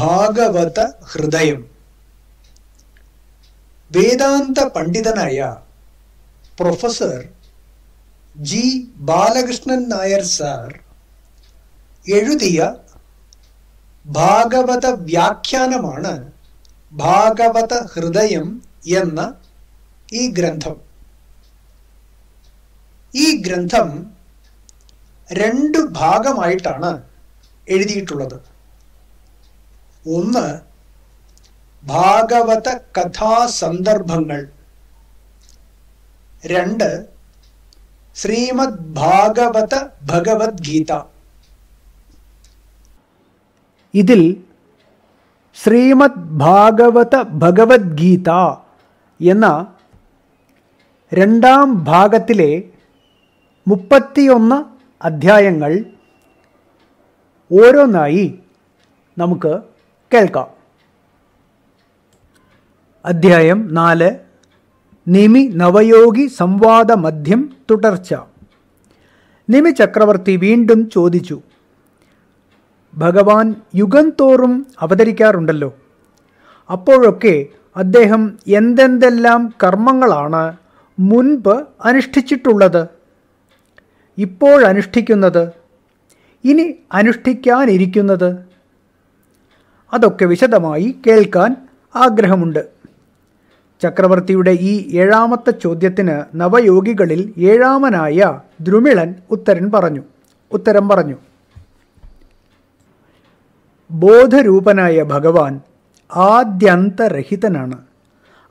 ഭാഗവത ഹൃദയം വേദാന്ത പണ്ഡിതനായ professor G Balakrishnan Nair sir എഴുതിയ ഭാഗവത വ്യാഖ്യാനമാണ് ഭാഗവത ഹൃദയം എന്ന ഈ ഗ്രന്ഥം ഈ ഗ്രന്ഥം രണ്ട് ഭാഗമായിട്ടാണ് എഴുതിയിട്ടുള്ളത് ഒന്ന് ഭാഗവത കഥാസന്ദർഭങ്ങൾ രണ്ട് ശ്രീമദ് ഭാഗവത ഭഗവത്ഗീത ഇതിൽ ശ്രീമദ് ഭാഗവത ഭഗവത്ഗീത എന്ന രണ്ടാം ഭാഗത്തിലെ മുപ്പത്തിയൊന്ന് അധ്യായങ്ങൾ ഓരോന്നായി നമുക്ക് കേൾക്കാം അധ്യായം നാല് നിമി നവയോഗി സംവാദ മധ്യം തുടർച്ച നിമി ചക്രവർത്തി വീണ്ടും ചോദിച്ചു ഭഗവാൻ യുഗം തോറും അവതരിക്കാറുണ്ടല്ലോ അപ്പോഴൊക്കെ അദ്ദേഹം എന്തെന്തെല്ലാം കർമ്മങ്ങളാണ് മുൻപ് അനുഷ്ഠിച്ചിട്ടുള്ളത് ഇപ്പോഴനുഷ്ഠിക്കുന്നത് ഇനി അനുഷ്ഠിക്കാനിരിക്കുന്നത് അതൊക്കെ വിശദമായി കേൾക്കാൻ ആഗ്രഹമുണ്ട് ചക്രവർത്തിയുടെ ഈ ഏഴാമത്തെ ചോദ്യത്തിന് നവയോഗികളിൽ ഏഴാമനായ ദ്രുമിളൻ ഉത്തരൻ പറഞ്ഞു ഉത്തരം പറഞ്ഞു ബോധരൂപനായ ഭഗവാൻ ആദ്യന്തരഹിതനാണ്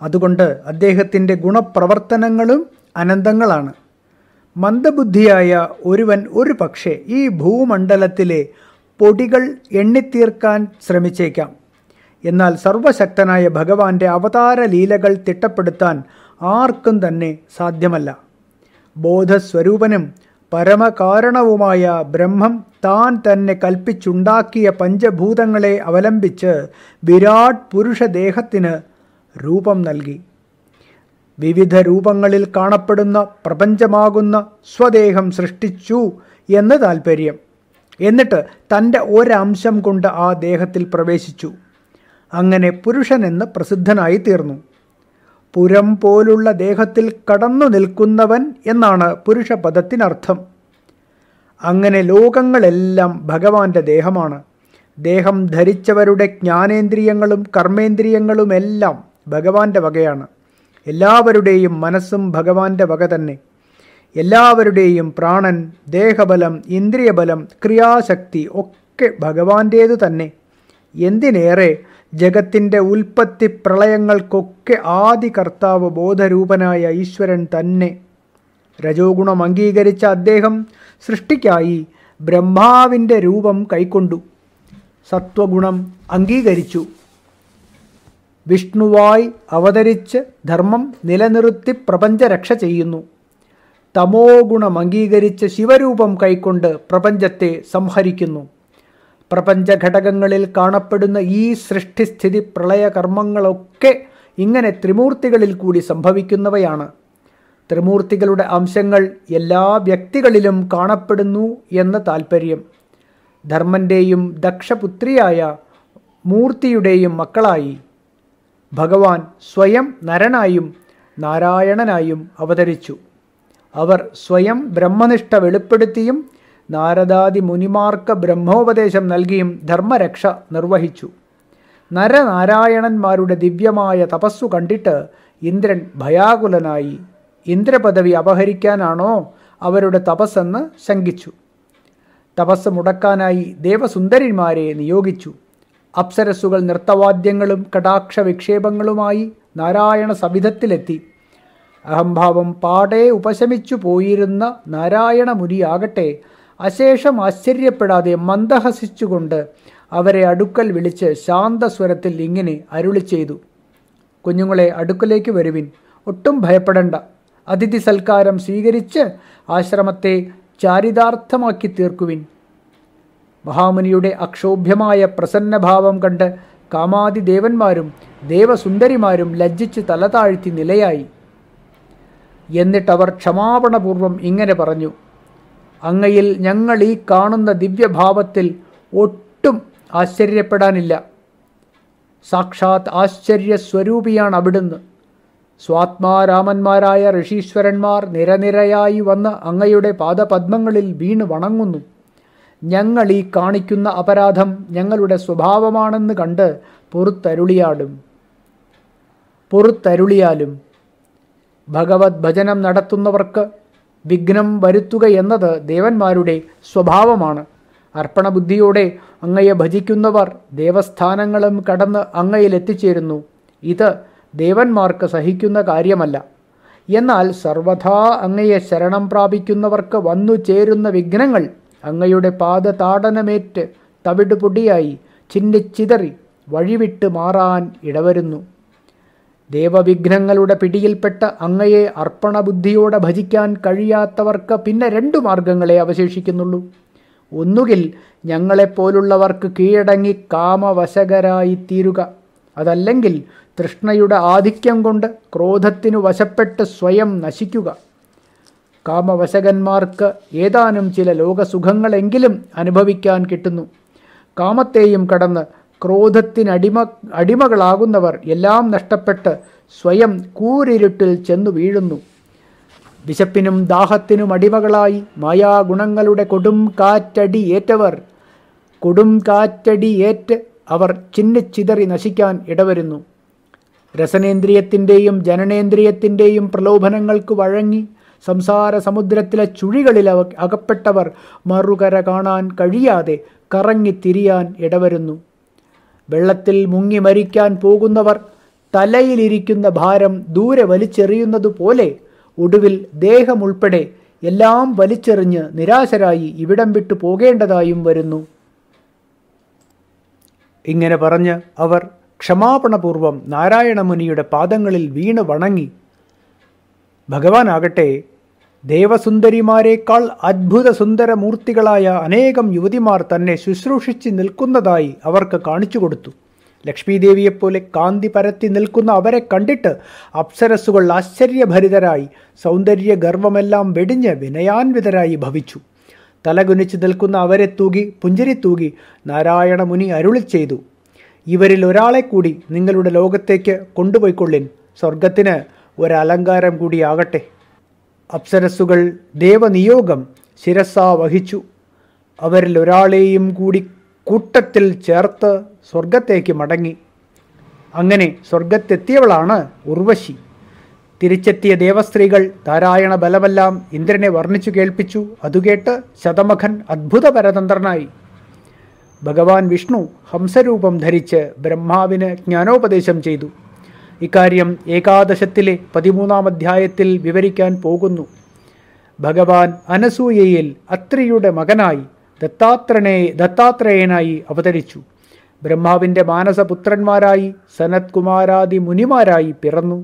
അതുകൊണ്ട് അദ്ദേഹത്തിൻ്റെ ഗുണപ്രവർത്തനങ്ങളും അനന്തങ്ങളാണ് മന്ദബുദ്ധിയായ ഒരുവൻ ഒരു പക്ഷേ ഈ ഭൂമണ്ഡലത്തിലെ പൊടികൾ എണ്ണിത്തീർക്കാൻ ശ്രമിച്ചേക്കാം എന്നാൽ സർവശക്തനായ ഭഗവാന്റെ അവതാര ലീലകൾ തിട്ടപ്പെടുത്താൻ ആർക്കും തന്നെ സാധ്യമല്ല ബോധസ്വരൂപനും പരമകാരണവുമായ ബ്രഹ്മം താൻ തന്നെ കൽപ്പിച്ചുണ്ടാക്കിയ പഞ്ചഭൂതങ്ങളെ അവലംബിച്ച് വിരാട് പുരുഷദേഹത്തിന് രൂപം നൽകി വിവിധ രൂപങ്ങളിൽ കാണപ്പെടുന്ന പ്രപഞ്ചമാകുന്ന സ്വദേഹം സൃഷ്ടിച്ചു എന്ന് താൽപ്പര്യം എന്നിട്ട് തൻ്റെ ഒരംശം കൊണ്ട് ആ ദേഹത്തിൽ പ്രവേശിച്ചു അങ്ങനെ പുരുഷനെന്ന് പ്രസിദ്ധനായി തീർന്നു പുരം പോലുള്ള ദേഹത്തിൽ കടന്നു നിൽക്കുന്നവൻ എന്നാണ് പുരുഷപദത്തിനർത്ഥം അങ്ങനെ ലോകങ്ങളെല്ലാം ഭഗവാന്റെ ദേഹമാണ് ദേഹം ധരിച്ചവരുടെ ജ്ഞാനേന്ദ്രിയങ്ങളും കർമ്മേന്ദ്രിയങ്ങളുമെല്ലാം ഭഗവാന്റെ വകയാണ് എല്ലാവരുടെയും മനസ്സും ഭഗവാന്റെ വക തന്നെ എല്ലാവരുടെയും പ്രാണൻ ദേഹബലം ഇന്ദ്രിയബലം ക്രിയാശക്തി ഒക്കെ ഭഗവാന്റേതു തന്നെ എന്തിനേറെ ജഗത്തിൻ്റെ ഉൽപ്പത്തി പ്രളയങ്ങൾക്കൊക്കെ ആദി കർത്താവ് ബോധരൂപനായ ഈശ്വരൻ തന്നെ രജോഗുണം അംഗീകരിച്ച അദ്ദേഹം സൃഷ്ടിക്കായി ബ്രഹ്മാവിൻ്റെ രൂപം കൈക്കൊണ്ടു സത്വഗുണം അംഗീകരിച്ചു വിഷ്ണുവായി അവതരിച്ച് ധർമ്മം നിലനിർത്തി പ്രപഞ്ചരക്ഷ ചെയ്യുന്നു ഗുണം അംഗീകരിച്ച് ശിവരൂപം കൈക്കൊണ്ട് പ്രപഞ്ചത്തെ സംഹരിക്കുന്നു പ്രപഞ്ചഘടകങ്ങളിൽ കാണപ്പെടുന്ന ഈ സൃഷ്ടിസ്ഥിതി പ്രളയ ഇങ്ങനെ ത്രിമൂർത്തികളിൽ കൂടി സംഭവിക്കുന്നവയാണ് ത്രിമൂർത്തികളുടെ അംശങ്ങൾ എല്ലാ വ്യക്തികളിലും കാണപ്പെടുന്നു എന്ന താൽപ്പര്യം ധർമ്മൻ്റെയും ദക്ഷപുത്രിയായ മൂർത്തിയുടെയും മക്കളായി ഭഗവാൻ സ്വയം നരനായും നാരായണനായും അവതരിച്ചു അവർ സ്വയം ബ്രഹ്മനിഷ്ഠ വെളിപ്പെടുത്തിയും നാരദാദി മുനിമാർക്ക് ബ്രഹ്മോപദേശം നൽകിയും ധർമ്മരക്ഷ നിർവഹിച്ചു നരനാരായണന്മാരുടെ ദിവ്യമായ തപസ്സു കണ്ടിട്ട് ഇന്ദ്രൻ ഭയാകുലനായി ഇന്ദ്രപദവി അപഹരിക്കാനാണോ അവരുടെ തപസ്സെന്ന് ശങ്കിച്ചു തപസ് മുടക്കാനായി ദേവസുന്ദരിമാരെ നിയോഗിച്ചു അപ്സരസ്സുകൾ നൃത്തവാദ്യങ്ങളും കടാക്ഷ വിക്ഷേപങ്ങളുമായി നാരായണ സവിധത്തിലെത്തി അഹംഭാവം പാടെ ഉപശമിച്ചു പോയിരുന്ന നാരായണ മുനിയാകട്ടെ അശേഷം ആശ്ചര്യപ്പെടാതെ മന്ദഹസിച്ചുകൊണ്ട് അവരെ അടുക്കൽ വിളിച്ച് ശാന്തസ്വരത്തിൽ ഇങ്ങനെ അരുളി ചെയ്തു കുഞ്ഞുങ്ങളെ അടുക്കലേക്ക് വരുവിൻ ഒട്ടും ഭയപ്പെടേണ്ട അതിഥി സൽക്കാരം സ്വീകരിച്ച് ആശ്രമത്തെ ചാരിതാർത്ഥമാക്കി തീർക്കുവിൻ മഹാമുനിയുടെ അക്ഷോഭ്യമായ പ്രസന്നഭാവം കണ്ട് കാമാതി ദേവന്മാരും ദേവസുന്ദരിമാരും ലജ്ജിച്ച് തലതാഴ്ത്തി നിലയായി എന്നിട്ടവർ ക്ഷമാപണപൂർവ്വം ഇങ്ങനെ പറഞ്ഞു അങ്ങയിൽ ഞങ്ങൾ ഈ കാണുന്ന ദിവ്യഭാവത്തിൽ ഒട്ടും ആശ്ചര്യപ്പെടാനില്ല സാക്ഷാത് ആശ്ചര്യസ്വരൂപിയാണ് അവിടുന്ന് സ്വാത്മാരാമന്മാരായ ഋഷീശ്വരന്മാർ നിരനിരയായി വന്ന് അങ്ങയുടെ പാദപദ്മങ്ങളിൽ വീണ് വണങ്ങുന്നു ഞങ്ങൾ ഈ കാണിക്കുന്ന അപരാധം ഞങ്ങളുടെ സ്വഭാവമാണെന്ന് കണ്ട് പുറത്തരുളിയാലും പുറത്തരുളിയാലും ഭഗവത് ഭജനം നടത്തുന്നവർക്ക് വിഘ്നം വരുത്തുക എന്നത് ദേവന്മാരുടെ സ്വഭാവമാണ് അർപ്പണബുദ്ധിയോടെ അങ്ങയെ ഭജിക്കുന്നവർ ദേവസ്ഥാനങ്ങളും കടന്ന് അങ്ങയിലെത്തിച്ചേരുന്നു ഇത് ദേവന്മാർക്ക് സഹിക്കുന്ന കാര്യമല്ല എന്നാൽ സർവഥാ അങ്ങയെ ശരണം പ്രാപിക്കുന്നവർക്ക് വന്നു ചേരുന്ന വിഘ്നങ്ങൾ അങ്ങയുടെ പാദതാടനമേറ്റ് തവിടുപൊടിയായി ചിന്നിച്ചിതറി വഴിവിട്ട് മാറാൻ ഇടവരുന്നു ദേവവിഘ്നങ്ങളുടെ പിടിയിൽപ്പെട്ട അങ്ങയെ അർപ്പണബുദ്ധിയോടെ ഭജിക്കാൻ കഴിയാത്തവർക്ക് പിന്നെ രണ്ടു മാർഗങ്ങളെ അവശേഷിക്കുന്നുള്ളൂ ഒന്നുകിൽ ഞങ്ങളെപ്പോലുള്ളവർക്ക് കീഴടങ്ങി കാമവശകരായിത്തീരുക അതല്ലെങ്കിൽ തൃഷ്ണയുടെ ആധിക്യം കൊണ്ട് ക്രോധത്തിനു വശപ്പെട്ട് സ്വയം നശിക്കുക കാമവശകന്മാർക്ക് ഏതാനും ചില ലോകസുഖങ്ങളെങ്കിലും അനുഭവിക്കാൻ കിട്ടുന്നു കാമത്തെയും കടന്ന് ക്രോധത്തിനടിമ അടിമകളാകുന്നവർ എല്ലാം നഷ്ടപ്പെട്ട് സ്വയം കൂരിരുട്ടിൽ ചെന്നു വീഴുന്നു വിശപ്പിനും ദാഹത്തിനും അടിമകളായി മായാഗുണങ്ങളുടെ കൊടും കാറ്റടി ഏറ്റവർ കൊടും കാറ്റടി ഏറ്റ് അവർ ചിന്നിച്ചിതറി നശിക്കാൻ ഇടവരുന്നു രസനേന്ദ്രിയത്തിൻ്റെയും ജനനേന്ദ്രിയത്തിൻ്റെയും പ്രലോഭനങ്ങൾക്ക് വഴങ്ങി സംസാര സമുദ്രത്തിലെ ചുഴികളിൽ അകപ്പെട്ടവർ മറുകര കാണാൻ കഴിയാതെ കറങ്ങിത്തിരിയാൻ ഇടവരുന്നു വെള്ളത്തിൽ മുങ്ങി മരിക്കാൻ പോകുന്നവർ തലയിലിരിക്കുന്ന ഭാരം ദൂരെ വലിച്ചെറിയുന്നതുപോലെ ഒടുവിൽ ദേഹമുൾപ്പെടെ എല്ലാം വലിച്ചെറിഞ്ഞ് നിരാശരായി ഇവിടം വിട്ടു പോകേണ്ടതായും വരുന്നു ഇങ്ങനെ പറഞ്ഞ് അവർ ക്ഷമാപണപൂർവം നാരായണമുനിയുടെ പാദങ്ങളിൽ വീണ് വണങ്ങി ഭഗവാനാകട്ടെ ദേവസുന്ദരിമാരെക്കാൾ അത്ഭുത സുന്ദര മൂർത്തികളായ അനേകം യുവതിമാർ തന്നെ ശുശ്രൂഷിച്ച് നിൽക്കുന്നതായി അവർക്ക് കാണിച്ചു കൊടുത്തു ലക്ഷ്മീദേവിയെപ്പോലെ കാന്തി പരത്തി നിൽക്കുന്ന അവരെ കണ്ടിട്ട് അപ്സരസ്സുകൾ ആശ്ചര്യഭരിതരായി സൗന്ദര്യ ഗർവമെല്ലാം വെടിഞ്ഞ് വിനയാൻവിതരായി ഭവിച്ചു തലകുനിച്ച് നിൽക്കുന്ന അവരെ തൂകി പുഞ്ചിരി തൂകി നാരായണ മുനി അരുളി ചെയ്തു ഇവരിൽ ഒരാളെ കൂടി നിങ്ങളുടെ ലോകത്തേക്ക് കൊണ്ടുപോയിക്കൊള്ളിൻ സ്വർഗത്തിന് ഒരലങ്കാരം കൂടിയാകട്ടെ അപ്സരസ്സുകൾ ദേവനിയോഗം ശിരസാ വഹിച്ചു അവരിൽ കൂടി കൂട്ടത്തിൽ ചേർത്ത് സ്വർഗത്തേക്ക് മടങ്ങി അങ്ങനെ സ്വർഗത്തെത്തിയവളാണ് ഉർവശി തിരിച്ചെത്തിയ ദേവസ്ത്രീകൾ താരായണ ബലമെല്ലാം ഇന്ദ്രനെ വർണ്ണിച്ചു കേൾപ്പിച്ചു അതുകേട്ട് ശതമഖൻ അത്ഭുത പരതന്ത്രനായി ഭഗവാൻ വിഷ്ണു ഹംസരൂപം ധരിച്ച് ബ്രഹ്മാവിന് ജ്ഞാനോപദേശം ചെയ്തു ഇക്കാര്യം ഏകാദശത്തിലെ പതിമൂന്നാം അധ്യായത്തിൽ വിവരിക്കാൻ പോകുന്നു ഭഗവാൻ അനസൂയയിൽ അത്രിയുടെ മകനായി ദത്താത്രനെ ദത്താത്രേയനായി അവതരിച്ചു ബ്രഹ്മാവിൻ്റെ മാനസപുത്രന്മാരായി സനത് കുമാരാദി മുനിമാരായി പിറന്നു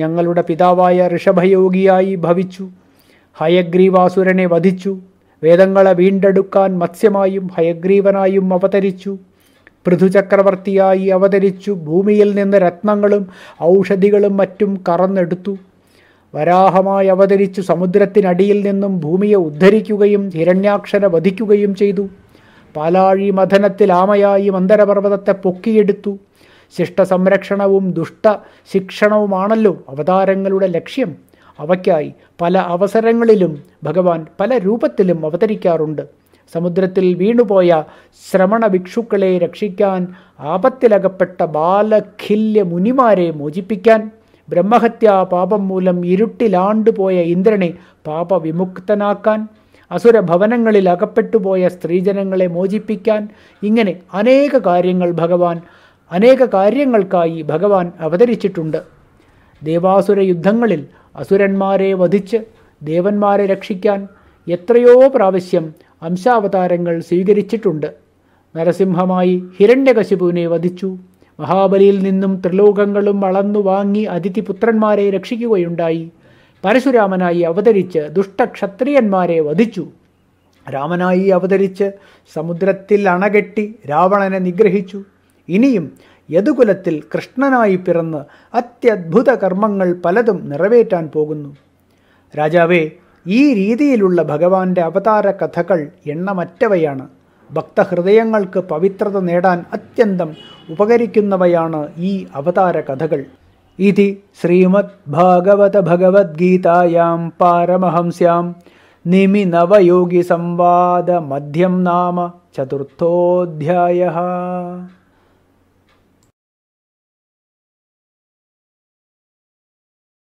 ഞങ്ങളുടെ പിതാവായ ഋഷഭയോഗിയായി ഭവിച്ചു ഹയഗ്രീവാസുരനെ വധിച്ചു വേദങ്ങളെ വീണ്ടെടുക്കാൻ മത്സ്യമായും ഹയഗ്രീവനായും അവതരിച്ചു പൃഥുചക്രവർത്തിയായി അവതരിച്ചു ഭൂമിയിൽ നിന്ന് രത്നങ്ങളും ഔഷധികളും മറ്റും കറന്നെടുത്തു വരാഹമായി അവതരിച്ചു സമുദ്രത്തിനടിയിൽ നിന്നും ഭൂമിയെ ഉദ്ധരിക്കുകയും ഹിരണ്യാക്ഷര വധിക്കുകയും ചെയ്തു പാലാഴി മഥനത്തിൽ ആമയായി മന്ദരപർവ്വതത്തെ പൊക്കിയെടുത്തു ശിഷ്ട സംരക്ഷണവും ദുഷ്ട ശിക്ഷണവുമാണല്ലോ അവതാരങ്ങളുടെ ലക്ഷ്യം അവയ്ക്കായി പല അവസരങ്ങളിലും ഭഗവാൻ പല രൂപത്തിലും അവതരിക്കാറുണ്ട് സമുദ്രത്തിൽ വീണുപോയ ശ്രമണ ഭിക്ഷുക്കളെ രക്ഷിക്കാൻ ആപത്തിലകപ്പെട്ട ബാലഖില്യ മുനിമാരെ മോചിപ്പിക്കാൻ ബ്രഹ്മഹത്യാ പാപം മൂലം ഇരുട്ടിലാണ്ടുപോയ ഇന്ദ്രനെ പാപവിമുക്തനാക്കാൻ അസുരഭവനങ്ങളിൽ അകപ്പെട്ടുപോയ സ്ത്രീജനങ്ങളെ മോചിപ്പിക്കാൻ ഇങ്ങനെ അനേക കാര്യങ്ങൾ ഭഗവാൻ അനേക കാര്യങ്ങൾക്കായി ഭഗവാൻ അവതരിച്ചിട്ടുണ്ട് ദേവാസുര യുദ്ധങ്ങളിൽ അസുരന്മാരെ വധിച്ച് ദേവന്മാരെ രക്ഷിക്കാൻ എത്രയോ പ്രാവശ്യം അംശാവതാരങ്ങൾ സ്വീകരിച്ചിട്ടുണ്ട് നരസിംഹമായി ഹിരണ്യകശിപുവിനെ വധിച്ചു മഹാബലിയിൽ നിന്നും ത്രിലോകങ്ങളും വളർന്നു വാങ്ങി അതിഥിപുത്രന്മാരെ രക്ഷിക്കുകയുണ്ടായി പരശുരാമനായി അവതരിച്ച് ദുഷ്ടക്ഷത്രിയന്മാരെ വധിച്ചു രാമനായി അവതരിച്ച് സമുദ്രത്തിൽ അണകെട്ടി രാവണനെ നിഗ്രഹിച്ചു ഇനിയും യദുകുലത്തിൽ കൃഷ്ണനായി പിറന്ന് അത്യത്ഭുത കർമ്മങ്ങൾ പലതും നിറവേറ്റാൻ പോകുന്നു രാജാവേ ഈ രീതിയിലുള്ള ഭഗവാന്റെ അവതാര കഥകൾ എണ്ണമറ്റവയാണ് ഭക്തഹൃദയങ്ങൾക്ക് പവിത്രത നേടാൻ അത്യന്തം ഉപകരിക്കുന്നവയാണ് ഈ അവതാര കഥകൾ ഇതി ശ്രീമദ് ഭാഗവത ഭഗവത്ഗീതായാം പാരമഹംസ്യാം നവയോഗി സംവാദ മധ്യം നാമ ചതുർത്ഥോധ്യായ